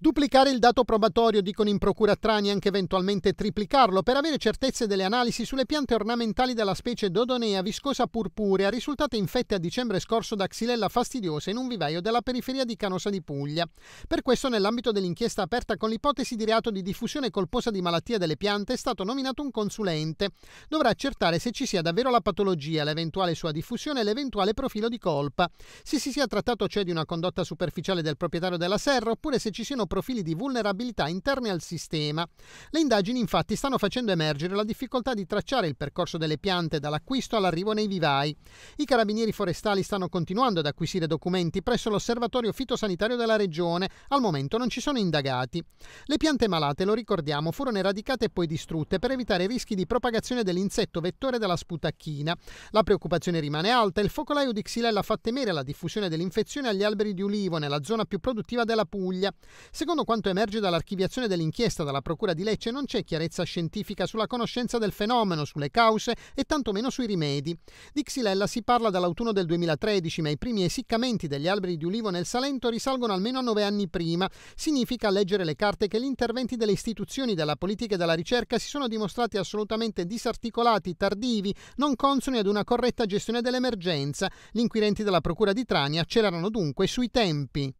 Duplicare il dato probatorio, dicono in procura Trani, anche eventualmente triplicarlo, per avere certezze delle analisi sulle piante ornamentali della specie Dodonea viscosa purpurea, risultate infette a dicembre scorso da Xylella fastidiosa in un vivaio della periferia di Canosa di Puglia. Per questo, nell'ambito dell'inchiesta aperta con l'ipotesi di reato di diffusione colposa di malattia delle piante, è stato nominato un consulente. Dovrà accertare se ci sia davvero la patologia, l'eventuale sua diffusione e l'eventuale profilo di colpa. Se si sia trattato cioè di una condotta superficiale del proprietario della serra, oppure se ci siano profili di vulnerabilità interne al sistema. Le indagini infatti stanno facendo emergere la difficoltà di tracciare il percorso delle piante dall'acquisto all'arrivo nei vivai. I carabinieri forestali stanno continuando ad acquisire documenti presso l'osservatorio fitosanitario della regione, al momento non ci sono indagati. Le piante malate, lo ricordiamo, furono eradicate e poi distrutte per evitare rischi di propagazione dell'insetto vettore della sputacchina. La preoccupazione rimane alta, e il focolaio di xylella fa temere la diffusione dell'infezione agli alberi di ulivo nella zona più produttiva della Puglia. Secondo quanto emerge dall'archiviazione dell'inchiesta dalla Procura di Lecce non c'è chiarezza scientifica sulla conoscenza del fenomeno, sulle cause e tantomeno sui rimedi. Di Xilella si parla dall'autunno del 2013, ma i primi essiccamenti degli alberi di ulivo nel Salento risalgono almeno a nove anni prima. Significa leggere le carte che gli interventi delle istituzioni, della politica e della ricerca si sono dimostrati assolutamente disarticolati, tardivi, non consoni ad una corretta gestione dell'emergenza. Gli inquirenti della Procura di Trania c'erano dunque sui tempi.